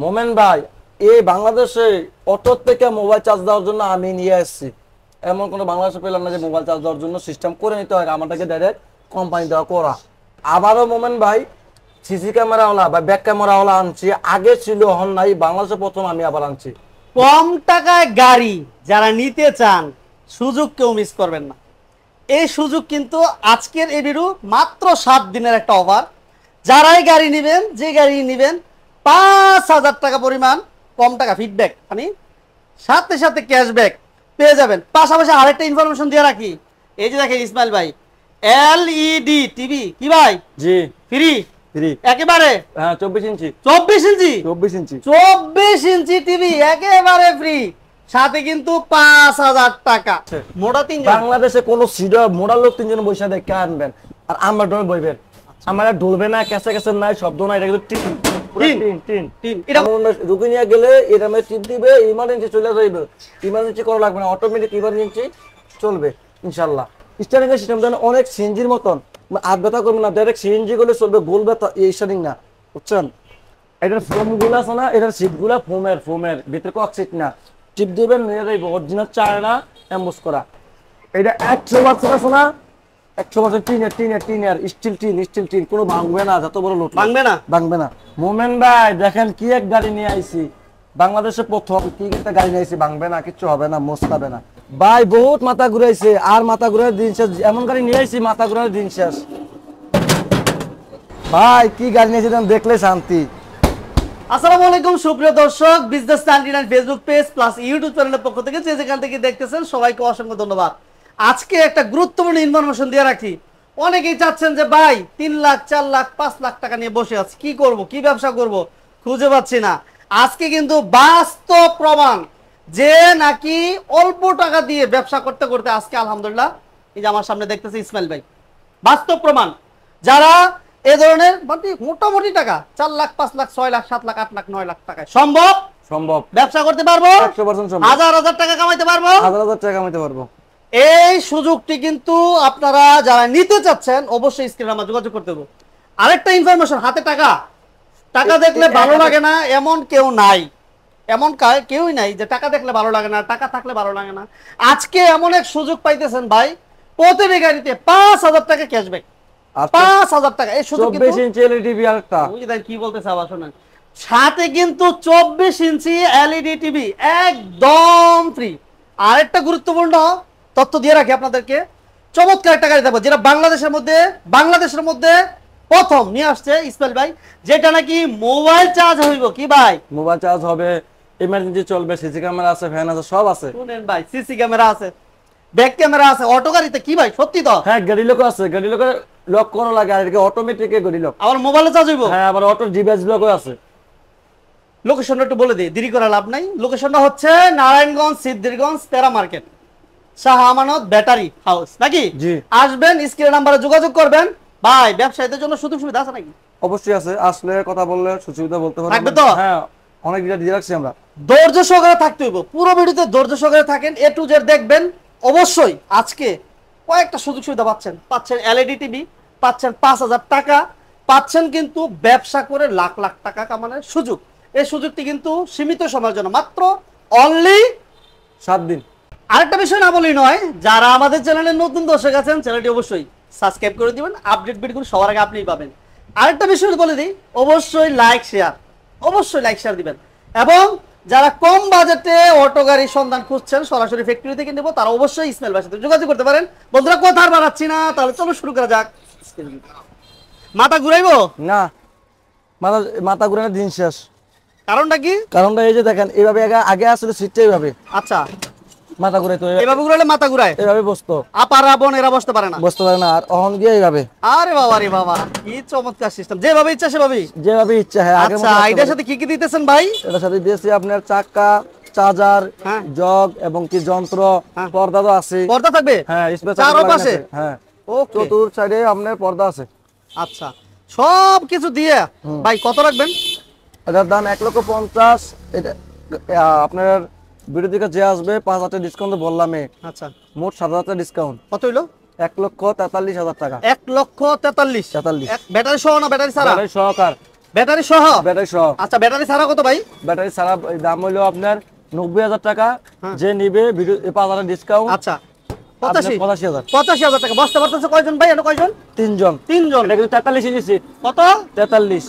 মোমেন ভাই এই বাংলাদেশে অটোর থেকে মোবাইল চার্জ দেওয়ার জন্য আমি নিয়ে আসছি এমন কোনো বাংলাদেশে পেলাম না যে মোবাইল চার্জ দেওয়ার জন্য সিস্টেম করে নিতে হয় আমাদেরকে ডাইরেক্ট কোম্পানি দেওয়া করা আবারও মোমেন ভাই সিসি ক্যামেরাওয়ালা বা ব্যাক ক্যামেরাওয়ালা আনছি আগে ছিল হন নাই বাংলাদেশে প্রথম আমি আবার আনছি কম টাকায় গাড়ি যারা নিতে চান সুযোগ কেউ মিস করবেন না এই সুযোগ কিন্তু আজকের এবিরু মাত্র সাত দিনের একটা অফার যারাই গাড়ি নেবেন যে গাড়ি নেবেন পাঁচ হাজার টাকা পরিমাণ কম টাকা ফিডব্যাক মানে সাথে সাথে ক্যাশব্যাক পেয়ে যাবেন পাশাপাশি আরেকটা ইনফরমেশন দিয়ে রাখি এই যে দেখেন ইসমাইল ভাই এলইডি টিভি e কি ভাই জি ফ্রি ফ্রি একেবারে হ্যাঁ চব্বিশ ইঞ্চি চব্বিশ ইঞ্চি চব্বিশ ইঞ্চি চব্বিশ ইঞ্চি টিভি একেবারে ফ্রি সাথে কিন্তু পাঁচ হাজার টাকা আচ্ছা। মোডা তিন বাংলাদেশে কোন সিডা মোটা লোক তিনজন বইসা দেখে আনবেন আর আমরা ডোর বইবেন আচ্ছা। আমার ঢুলবে না নাই শব্দ নাই এটা কিন্তু টিন দিবে ইমার্জেন্সি না অটোমেটিক ইমার্জেন্সি চলবে ইনশাল্লাহ অনেক সিএনজির মতন হাত ব্যথা করবে না ডাইরেক্ট সিএনজি গুলো চলবে গোল ব্যথা এই না বুঝছেন এটার ফোম গুলো আছে না এটার সিট গুলা ফোমের ফোমের ভিতরে কক সিট না টিপ দিবেন অরিজিনাল চায় না এম্বুস করা এটা একশো আছে না টিনের টিনের টিনের স্টিল টিন স্টিল টিন কোনো কি একটা গাড়ি নিয়ে আর মাথা শেষ এমন গাড়ি নিয়ে মাথা দিন শেষ ভাই কি গাড়ি নিয়েছি দেখলে শান্তি আসসালামু আলাইকুম সুপ্রিয় দর্শক ফেসবুক পেজ প্লাস ইউটিউব চ্যানেলের পক্ষ থেকে যেখান থেকে দেখতেছেন সবাইকে অসংখ্য ধন্যবাদ আজকে একটা গুরুত্বপূর্ণ ইনফরমেশন দিয়ে রাখি অনেকেই চাচ্ছেন যে ভাই তিন লাখ চার লাখ পাঁচ লাখ টাকা নিয়ে বসে আছে কি করব কি ব্যবসা করব খুঁজে পাচ্ছি না আজকে কিন্তু বাস্তব প্রমাণ যে নাকি অল্প টাকা দিয়ে ব্যবসা করতে করতে আজকে আলহামদুলিল্লাহ এই যে আমার সামনে দেখতেছি ইসমাইল ভাই বাস্তব প্রমাণ যারা এ ধরনের মানে মোটামুটি টাকা চার লাখ পাঁচ লাখ ছয় লাখ সাত লাখ আট লাখ নয় লাখ টাকায় সম্ভব সম্ভব ব্যবসা করতে পারবো হাজার হাজার টাকা কামাইতে পারবো হাজার হাজার টাকা কামাইতে পারবো এই সুযোগটি কিন্তু আপনারা যারা নিতে চাচ্ছেন অবশ্যই স্ক্রিনে আমার যোগাযোগ করতে দেবো আরেকটা ইনফরমেশন হাতে টাকা টাকা দেখলে ভালো লাগে না এমন কেউ নাই এমন কেউই নাই যে টাকা দেখলে ভালো লাগে না টাকা থাকলে ভালো লাগে না আজকে এমন এক সুযোগ পাইতেছেন ভাই প্রতিটি গাড়িতে পাঁচ হাজার টাকা ক্যাশব্যাক আচ্ছা। পাঁচ হাজার টাকা এই সুযোগ e কি বলতে আবার শোনেন সাথে কিন্তু চব্বিশ ইঞ্চি এলইডি টিভি e একদম ফ্রি আরেকটা গুরুত্বপূর্ণ তথ্য দিয়ে রাখি আপনাদেরকে চমৎকার একটা গাড়ি দেখবো যেটা বাংলাদেশের মধ্যে বাংলাদেশের মধ্যে প্রথম নিয়ে আসছে ইসমাইল ভাই যেটা নাকি মোবাইল চার্জ হইব কি ভাই মোবাইল চার্জ হবে ইমার্জেন্সি চলবে সিসি ক্যামেরা আছে ফ্যান আছে সব আছে শুনেন ভাই সিসি ক্যামেরা আছে ব্যাক ক্যামেরা আছে অটো গাড়িতে কি ভাই সত্যি তো হ্যাঁ গাড়ি লোক আছে গাড়ি লোক লক করা লাগে আর এটাকে অটোমেটিক গাড়ি লক আবার মোবাইলে চার্জ হইব হ্যাঁ আবার অটো ডিভাইস লকও আছে লোকেশনটা একটু বলে দিই দেরি করা লাভ নাই লোকেশনটা হচ্ছে নারায়ণগঞ্জ সিদ্ধিরগঞ্জ তেরা মার্কেট শাহ ব্যাটারি হাউস নাকি আসবেন স্ক্রিন নাম্বারে যোগাযোগ করবেন ভাই ব্যবসায়ীদের জন্য সুযোগ সুবিধা আছে নাকি অবশ্যই আছে আসলে কথা বললে সুযোগ সুবিধা বলতে পারবেন থাকবে তো হ্যাঁ অনেক ডিটেইলস দিয়ে রাখছি আমরা ধৈর্য সহকারে থাকতে হইব পুরো ভিডিওতে ধৈর্য সহকারে থাকেন এ টু জেড দেখবেন অবশ্যই আজকে কয়েকটা সুযোগ সুবিধা পাচ্ছেন পাচ্ছেন এলইডি টিভি e পাচ্ছেন পাঁচ হাজার টাকা পাচ্ছেন কিন্তু ব্যবসা করে লাখ লাখ টাকা কামানোর সুযোগ এই সুযোগটি কিন্তু সীমিত সময়ের জন্য মাত্র অনলি সাত দিন আরেকটা বিষয় না বলি নয় যারা আমাদের চ্যানেলে নতুন দর্শক আছেন চ্যানেলটি অবশ্যই সাবস্ক্রাইব করে দিবেন আপডেট ভিডিওগুলো সবার আগে আপনিই পাবেন আরেকটা বিষয় বলে দিই অবশ্যই লাইক শেয়ার অবশ্যই লাইক শেয়ার দিবেন এবং যারা কম বাজেটে অটো গাড়ির সন্ধান খুঁজছেন সরাসরি ফ্যাক্টরি থেকে নেবো তারা অবশ্যই স্মেল বাসাতে সাথে যোগাযোগ করতে পারেন বন্ধুরা কথা আর বাড়াচ্ছি না তাহলে চলো শুরু করা যাক মাথা ঘুরাইবো না মাথা মাথা ঘুরানো দিন শেষ কারণটা কি কারণটা এই যে দেখেন এইভাবে আগে আগে আসলে সিটটা এইভাবে আচ্ছা আপনার চাকা চার্জার হ্যাঁ। জগ এবং কি যন্ত্র হ্যাঁ। পর্দা তো আছে পর্দা থাকবে হ্যাঁ, হ্যাঁ। চতুর সাইডে আপনার পর্দা আছে আচ্ছা সব কিছু দিয়ে ভাই কত রাখবেন এটার দাম এক লক্ষ পঞ্চাশ এটা আপনার ভিডিও যে আসবে পাঁচ হাজার ডিসকাউন্ট বললামে আচ্ছা মোট সাত হাজার ডিসকাউন্ট কত হইলো এক লক্ষ তেতাল্লিশ হাজার টাকা এক লক্ষ তেতাল্লিশ তেতাল্লিশ ব্যাটারি সহ না ব্যাটারি ছাড়া সহকার ব্যাটারি সহ ব্যাটারি সহ আচ্ছা ব্যাটারি ছাড়া কত ভাই ব্যাটারি ছাড়া দাম হইলো আপনার নব্বই হাজার টাকা হ্যাঁ। যে নিবে ভিডিও পাঁচ হাজার ডিসকাউন্ট আচ্ছা তেতাল্লিশ কত তেতাল্লিশ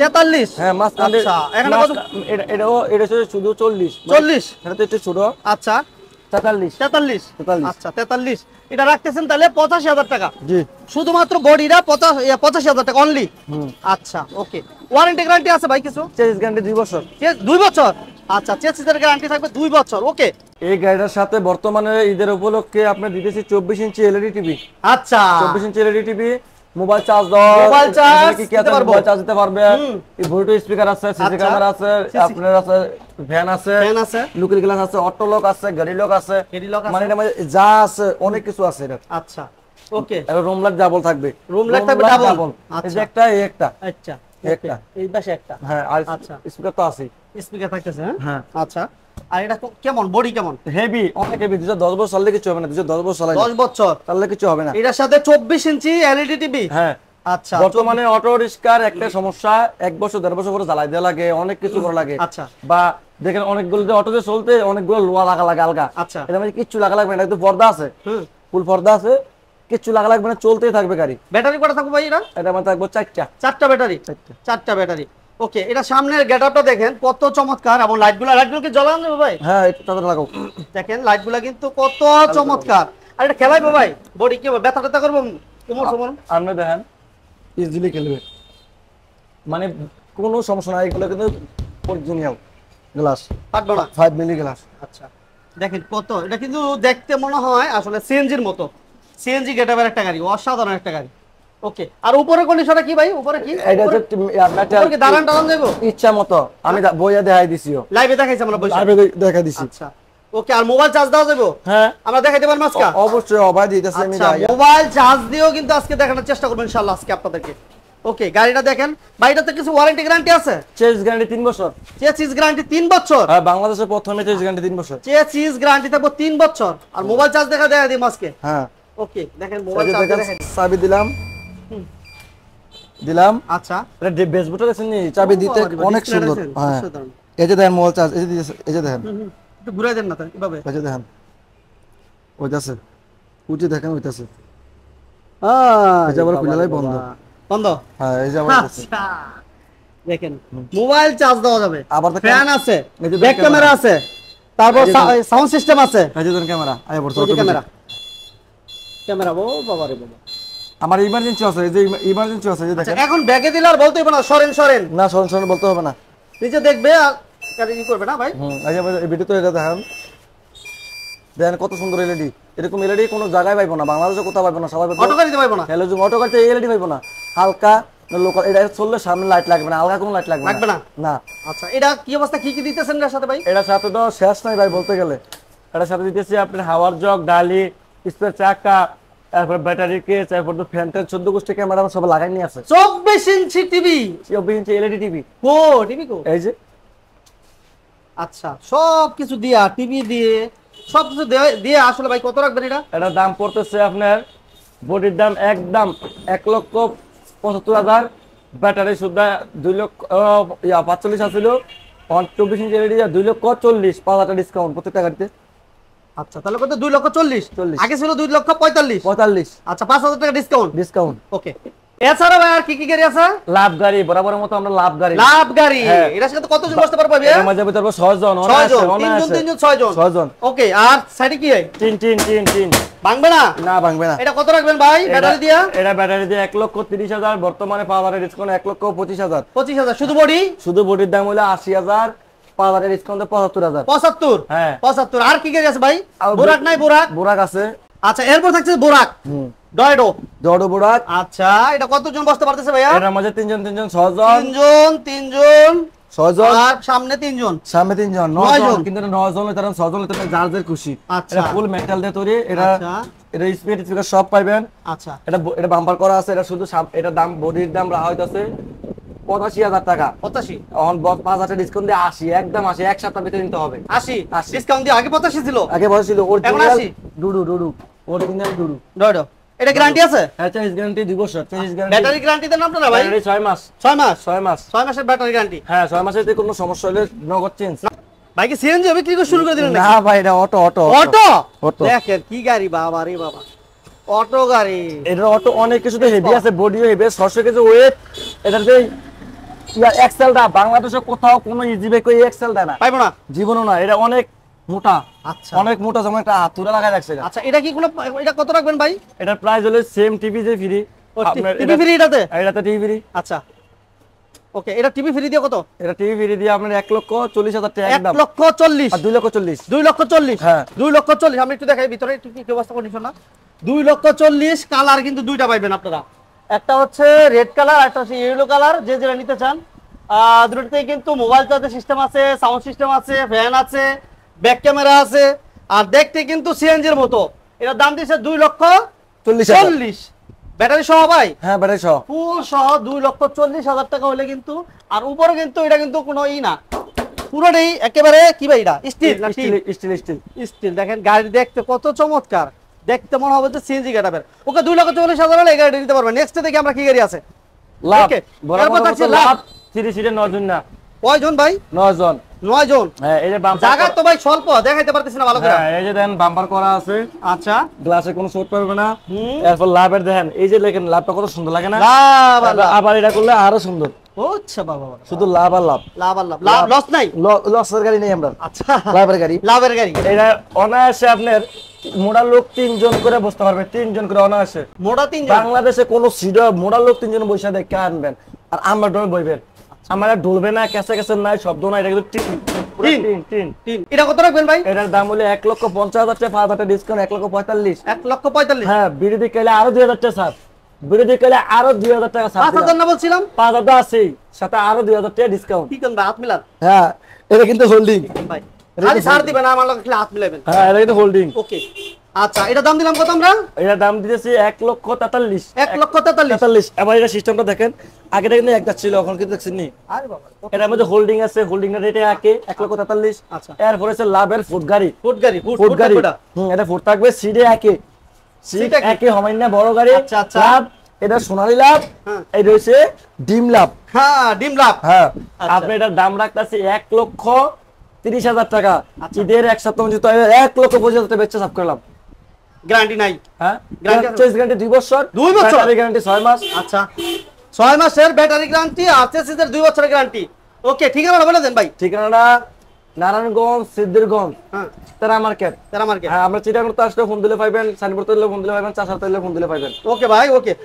তেতাল্লিশ হ্যাঁ, আচ্ছা, শুধু চল্লিশ মানে চল্লিশ আচ্ছা। তেতাল্লিশ তেতাল্লিশ আচ্ছা, তেতাল্লিশ এটা রাখতেছেন তাহলে পঁচাশি হাজার টাকা শুধুমাত্র বডিরা পঁচাশি হাজার টাকা অনলি আচ্ছা ওকে ওয়ারেন্টি গ্যারান্টি আছে ভাই কিছু গ্যারান্টি দুই বছর দুই বছর আচ্ছা চেসিসের গ্যারান্টি থাকবে দুই বছর ওকে এই গাড়িটার সাথে বর্তমানে ঈদের উপলক্ষে আপনি দিতেছি চব্বিশ ইঞ্চি এলইডি টিভি e আচ্ছা চব্বিশ inch LED TV mobile charge আছে মোবাইল চার্জ দিতে পারবে স্পিকার আছে সিসি ক্যামেরা আচ্ছা। আছে আপনার আছে যা আছে অনেক কিছু আছে আচ্ছা ওকে রুম লাইট থাকবে রুম লাইট আচ্ছা। একটা আচ্ছা একটা হ্যাঁ, আচ্ছা। তো আছে হ্যাঁ? হ্যাঁ। আচ্ছা আর এটা কেমন বডি কেমন হেভি অনেক হেভি দুশো দশ বছর কিছু হবে না দুশো দশ বছর দশ বছর তাহলে কিছু হবে না এটার সাথে চব্বিশ ইঞ্চি এলইডি টিভি e হ্যাঁ আচ্ছা, অনেক আচ্ছা। লোয়া আলগা আচ্ছা এটা মানে কিচ্ছু লাগা লাগবে না পর্দা আছে ফুল পর্দা আছে কিচ্ছু লাগা লাগবে না চলতেই থাকবে গাড়ি ব্যাটারি থাকবে এটা মানে থাকবো চারটা ব্যাটারি ওকে এটা সামনের গেটআপটা দেখেন কত চমৎকার এবং লাইটগুলো লাইটগুলো কি জ্বালান দেবো ভাই হ্যাঁ এটা লাগাও দেখেন লাইটগুলো কিন্তু কত চমৎকার আর এটা খেলাই ভাই বডি কি ব্যথা ট্যাথা করবো কোমর সমর আপনি দেখেন ইজিলি খেলবে মানে কোনো সমস্যা নাই এগুলো কিন্তু অরিজিনাল গ্লাস ফাটবে না 5 মিলি গ্লাস আচ্ছা দেখেন কত এটা কিন্তু দেখতে মনে হয় আসলে সিএনজির মতো সিএনজি গেটআপের একটা গাড়ি অসাধারণ একটা গাড়ি ওকে আর উপরে কন্ডিশনটা কি ভাই উপরে কি এটা হচ্ছে মেটাল কি দালান টালান দেব ইচ্ছা মতো আমি বইয়া দেখাই দিছিও লাইভে দেখাইছি আমরা বইয়া লাইভে দেখাই দিছি আচ্ছা ওকে আর মোবাইল চার্জ দাও দেব হ্যাঁ আমরা দেখাইতে পারব আজকে অবশ্যই অবাই দিতেছি আমি মোবাইল চার্জ দিও কিন্তু আজকে দেখানোর চেষ্টা করব ইনশাআল্লাহ আজকে আপনাদেরকে ওকে গাড়িটা দেখেন বাড়িটাতে কিছু ওয়ারেন্টি গ্যারান্টি আছে চেস গ্যারান্টি 3 বছর চেস গ্যারান্টি 3 বছর হ্যাঁ বাংলাদেশে প্রথমে চেস গ্যারান্টি 3 বছর চেস গ্যারান্টি থাকবে 3 বছর আর মোবাইল চার্জ দেখা দেয় দিই আজকে হ্যাঁ ওকে দেখেন মোবাইল চার্জ দেখেন দিলাম দিলাম আচ্ছা এটা বেসবোর্ডটা নি চাবি দিতে অনেক সুন্দর হ্যাঁ এই যে দেন মোবাইল চার্জ এই যে এই যে দেখেন একটু ঘুরে দেন না তাই এভাবে এই যে দেন দেখেন ওইটাছে উঠে দেখেন ওইটাছে আহ এই যে আবার খুলে বন্ধ বন্ধ হ্যাঁ এই যে আবার দেখেন মোবাইল চার্জ দেওয়া যাবে আবার তো ফ্যান আছে ব্যাক ক্যামেরা আছে তারপর সাউন্ড সিস্টেম আছে এই যে দেন ক্যামেরা আয় বড় ক্যামেরা ক্যামেরা ও বাবা রে বাবা আমার ইমার্জেন্সি আছে এই যে ইমার্জেন্সি আছে যে আচ্ছা, দেখেন এখন ব্যাগে দিলে আর বলতে হবে না সরেন সরেন না সরেন সরেন বলতে হবে না নিচে দেখবে আর কারি কি করবে না ভাই হুম আচ্ছা এই ভিডিও তো এটা দেখেন দেখেন কত সুন্দর এলইডি এরকম এলইডি কোনো জায়গায় পাইবো না বাংলাদেশে কোথাও পাইবো না সবাই অটো গাড়িতে পাইবো না হ্যালো জুম অটো গাড়িতে এলইডি পাইবো না হালকা লোকাল এটা চললে সামনে লাইট লাগবে না হালকা কোনো লাইট লাগবে লাগবে না না আচ্ছা এটা কি অবস্থা কি কি দিতেছেন এর সাথে ভাই এটা সাথে তো শেষ নাই ভাই বলতে গেলে এটা সাথে দিতেছি আপনি হাওয়ার জগ ডালি স্পেয়ার চাকা তারপর ব্যাটারি কেস তারপর তো ফ্যান ট্যান চোদ্দ গোষ্ঠী ক্যামেরা সব লাগাই নিয়ে চব্বিশ ইঞ্চি টিভি চব্বিশ ইঞ্চি এলইডি টিভি কো টিভি কো এই যে আচ্ছা সব কিছু টিভি দিয়ে সব কিছু দিয়ে আসলে ভাই কত রাখবেন এটা এটা দাম পড়তেছে আপনার বডির দাম একদম এক লক্ষ পঁচাত্তর হাজার ব্যাটারি সুদ্ধা দুই লক্ষ পাঁচচল্লিশ আসছিল চব্বিশ ইঞ্চি এলইডি e দুই লক্ষ চল্লিশ পাঁচ হাজার ডিসকাউন্ট প্রত্যেকটা গাড়িতে আচ্ছা তাহলে কত দুই লক্ষ চল্লিশ চল্লিশ আগে ছিল দুই লক্ষ পঁয়তাল্লিশ পঁয়তাল্লিশ আচ্ছা পাঁচ হাজার টাকা ডিসকাউন্ট ডিসকাউন্ট ওকে এছাড়া ভাই আর কি কি গাড়ি আছে লাভ গাড়ি বরাবর আমরা লাভ গাড়ি লাভ গাড়ি হ্যাঁ। সাথে কতজন বসতে পারবে ভাই 6 জন 6 জন 3 জন 3 জন 6 জন 6 জন ওকে আর সাইডে কি হয় তিন তিন তিন তিন ভাঙবে না না ভাঙবে না এটা কত রাখবেন ভাই ব্যাটারি দিয়া এটা ব্যাটারি দিয়ে 1 লক্ষ 30 হাজার বর্তমানে পাওয়ারের ডিসকাউন্ট 1 লক্ষ পঁচিশ হাজার পঁচিশ হাজার শুধু বডি শুধু বডির দাম হলো আশি হাজার পাওয়ারের ডিসকাউন্ট 75000 75 হ্যাঁ 75 আর কি কি আছে ভাই বোরাক নাই বোরাক বোরাক আছে আচ্ছা এরপর থাকছে বোরাক বোরাক আচ্ছা এটা কতজন বসতে পারতেছে ভাইয়া এর তিনজন তিনজন তিনজন তিনজন সামনে তিনজন সামনে তিনজন কিন্তু যার খুশি আচ্ছা ফুল দিয়ে এটা আচ্ছা। সব পাইবেন আচ্ছা এটা এটা বাম্পার করা আছে এটা শুধু এটা দাম বডির দাম রাখা হইতাছে পঁচাশি হাজার টাকা পঁচাশি এখন পাঁচ হাজার ডিসকাউন্ট দিয়ে আশি একদম আশি এক সপ্তাহ ভিতরে নিতে হবে আশি ডিসকাউন্ট দিয়ে আগে পঁচাশি ছিল আগে পঁচাশি ছিল ওর ডুডু ডুডু অরিজিনাল ডুডু ডুডু ব্যাটারি গ্যারান্টি হ্যাঁ 6 মাসের হ্যাঁ, কোনো সমস্যা হলে নগদ চেঞ্জ ভাই সিএনজি বিক্রি শুরু করে দিলেন ভাই অটো অটো অটো অটো কি গাড়ি বাবা রে বাবা অটো গাড়ি এটা অটো অনেক কিছু হেভি আছে বডিও হেভি 600 কেজি ওয়েট এটাতে ইয়ার বাংলাদেশে কোথাও কোনো ইজিবে কই এক্সেল না পাইবো না জীবনও না এটা অনেক মোটা আচ্ছা অনেক মোটা যেমন একটা হাতুরা লাগা আচ্ছা এটা কি কোনো এটা কত রাখবেন ভাই প্রাইস হলো সেম টিভি যে ফ্রি টিভি ফ্রি এটাতে হ্যাঁ, এটাতে টিভি ফ্রি আচ্ছা ওকে এটা টিভি ফ্রি দিয়ে কত এটা টিভি ফ্রি দিয়ে আপনার লক্ষ চল্লিশ হাজার টাকা লক্ষ চল্লিশ আর লক্ষ চল্লিশ দুই লক্ষ চল্লিশ হ্যাঁ দুই লক্ষ চল্লিশ আমি একটু দেখাই ভিতরে কি ব্যবস্থা কন্ডিশন না দুই লক্ষ চল্লিশ কালার কিন্তু দুইটা পাইবেন আপনারা একটা হচ্ছে রেড কালার একটা হচ্ছে ইয়েলো কালার যে যেটা নিতে চান দুটোতেই কিন্তু মোবাইল চার্জের সিস্টেম আছে সাউন্ড সিস্টেম আছে ফ্যান আছে ব্যাক ক্যামেরা আছে আর দেখতে কিন্তু সিএনজির মতো এটার দাম দিয়েছে দুই লক্ষ চল্লিশ চল্লিশ ব্যাটারি সহ ভাই হ্যাঁ ব্যাটারি সহ ফুল সহ দুই লক্ষ চল্লিশ হাজার টাকা হলে কিন্তু আর উপরে কিন্তু এটা কিন্তু কোনো ই না পুরোটাই একেবারে কি ভাই এটা স্টিল স্টিল স্টিল স্টিল দেখেন গাড়ি দেখতে কত চমৎকার দেখতে মনে হবে যে সিএনজি গেটাবের ওকে 2 লক্ষ চল্লিশ হাজার হলে এই গাড়িটা নিতে পারবে নেক্সট দেখি আমরা কি গাড়ি আছে ওকে আছে লাভ লাভ থ্রি সিটের জন না কয়জন ভাই জন নয়জন জন হ্যাঁ এই যে বাম্পার জায়গা তো ভাই স্বল্প দেখাইতে পারতেছ না ভালো করে হ্যাঁ এই যে দেন বাম্পার করা আছে আচ্ছা গ্লাসে কোনো চোট পাবে না এরপর লাভের দেখেন এই যে লেখেন লাভটা কত সুন্দর লাগে না আবার এটা করলে আরো সুন্দর আচ্ছা। বাংলাদেশে কোন মোড়া লোক তিনজন বসে দেখে আনবেন আর আমরা ডোবে বইবেন আচ্ছা। আমার ঢুলবে না কেসে কেসে নাই শব্দ নাই এটা কিন্তু এটা রাখবেন ভাই দাম এক লক্ষ পঞ্চাশ হাজার পাঁচ হাজার ডিসকাউন্ট এক লক্ষ পঁয়তাল্লিশ এক লক্ষ পঁয়তাল্লিশ হ্যাঁ বিড়ি দিকে আরো দুই হাজার টাকা বিরোধীকালে আরো দুই হাজার টাকা পাঁচ হাজার না বলছিলাম পাঁচ হাজার আছে সাথে আরো দুই হাজার টাকা ডিসকাউন্ট কি ভাই হাত মিলান হ্যাঁ এটা কিন্তু হোল্ডিং ভাই খালি ছাড় দিবেন আমার লগে হাত মিলাবেন হ্যাঁ এটা কিন্তু হোল্ডিং ওকে আচ্ছা, এক ছিল এখন কিন্তু দেখছেন নি হোল্ডিং আছে হোল্ডিং রেটে এক লক্ষ তেতাল্লিশ আচ্ছা এরপরে লাভের ফুট গাড়ি ফুট গাড়ি ফুট গাড়ি হুম ফুট থাকবে সিডে একে না বড় গাড়ি আচ্ছা আচ্ছা এটা সোনালী লাভ হ্যাঁ। ডিম লাভ হ্যাঁ ডিম লাভ হ্যাঁ আচ্ছা। আপনি এটার দাম রাখতেছি এক লক্ষ তিরিশ হাজার টাকা আচ্ছা। ঈদের এক সপ্তাহ তো এক লক্ষ সাফ করলাম গ্যারান্টি নাই হ্যাঁ গ্যারান্টি দুই বছর দুই বছর গ্যারান্টি ছয় মাস আচ্ছা ছয় মাসের ব্যাটারি গ্যারান্টি আর চেসিসের দুই বছরের গ্যারান্টি ওকে ঠিকানাটা বলে দেন ভাই ঠিকানাটা নারায়ণগঞ্জ সিদ্ধিরগঞ্জ হ্যাঁ। তারা মার্কেট তারা মার্কেট হ্যাঁ আমরা চিটাগড় তো আসলে ফোন দিলে পাইবেন সাইনবোর্ড তুললে ফোন দিলে পাইবেন চাষার তৈরি ফোন দিলে পাইবেন ওকে ভাই ওকে